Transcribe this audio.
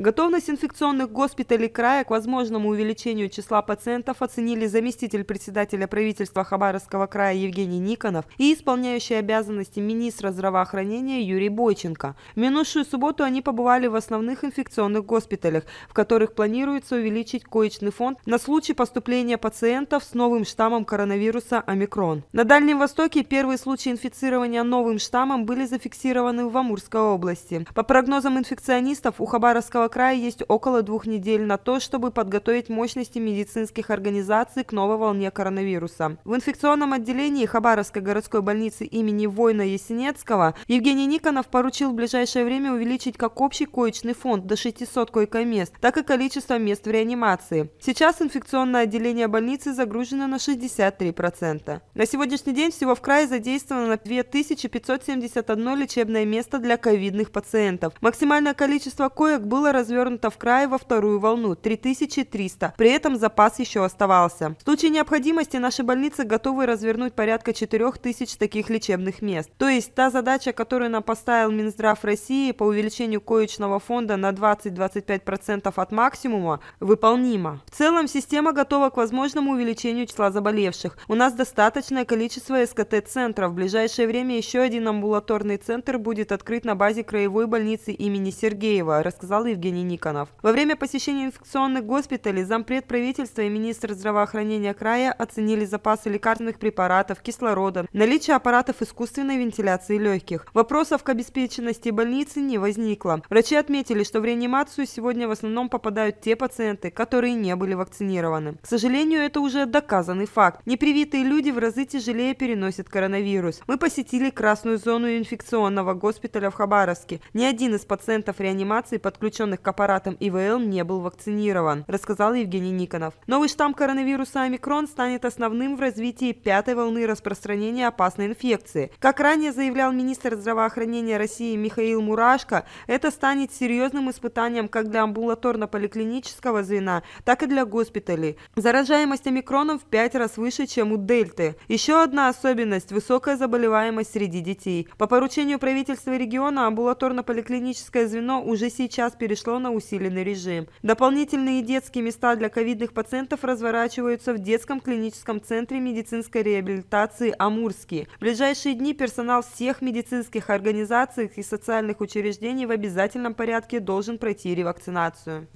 Готовность инфекционных госпиталей края к возможному увеличению числа пациентов оценили заместитель председателя правительства Хабаровского края Евгений Никонов и исполняющий обязанности министра здравоохранения Юрий Бойченко. В минувшую субботу они побывали в основных инфекционных госпиталях, в которых планируется увеличить коечный фонд на случай поступления пациентов с новым штаммом коронавируса «Омикрон». На Дальнем Востоке первые случаи инфицирования новым штаммом были зафиксированы в Амурской области. По прогнозам инфекционистов, у Хабаровского Красноярского края есть около двух недель на то, чтобы подготовить мощности медицинских организаций к новой волне коронавируса. В инфекционном отделении Хабаровской городской больницы имени Война Ясенецкого Евгений Никонов поручил в ближайшее время увеличить как общий коечный фонд до 600 койко-мест, так и количество мест в реанимации. Сейчас инфекционное отделение больницы загружено на 63%. На сегодняшний день всего в крае задействовано 2571 лечебное место для ковидных пациентов. Максимальное количество коек было развернуто в крае во вторую волну – 3300. При этом запас еще оставался. В случае необходимости наши больницы готовы развернуть порядка 4000 таких лечебных мест. То есть та задача, которую нам поставил Минздрав России по увеличению коечного фонда на 20-25% от максимума, выполнима. В целом система готова к возможному увеличению числа заболевших. У нас достаточное количество СКТ-центров. В ближайшее время еще один амбулаторный центр будет открыт на базе краевой больницы имени Сергеева, рассказал Евгений Евгений Никонов. Во время посещения инфекционных госпиталей зампред правительства и министр здравоохранения края оценили запасы лекарственных препаратов, кислорода, наличие аппаратов искусственной вентиляции легких. Вопросов к обеспеченности больницы не возникло. Врачи отметили, что в реанимацию сегодня в основном попадают те пациенты, которые не были вакцинированы. К сожалению, это уже доказанный факт. Непривитые люди в разы тяжелее переносят коронавирус. Мы посетили красную зону инфекционного госпиталя в Хабаровске. Ни один из пациентов реанимации, подключенных к аппаратам ИВЛ, не был вакцинирован, рассказал Евгений Никонов. Новый штамм коронавируса «Омикрон» станет основным в развитии пятой волны распространения опасной инфекции. Как ранее заявлял министр здравоохранения России Михаил Мурашко, это станет серьезным испытанием как для амбулаторно-поликлинического звена, так и для госпиталей. Заражаемость омикроном в пять раз выше, чем у дельты. Еще одна особенность – высокая заболеваемость среди детей. По поручению правительства региона амбулаторно-поликлиническое звено уже сейчас перешло перешло на усиленный режим. Дополнительные детские места для ковидных пациентов разворачиваются в детском клиническом центре медицинской реабилитации «Амурский». В ближайшие дни персонал всех медицинских организаций и социальных учреждений в обязательном порядке должен пройти ревакцинацию.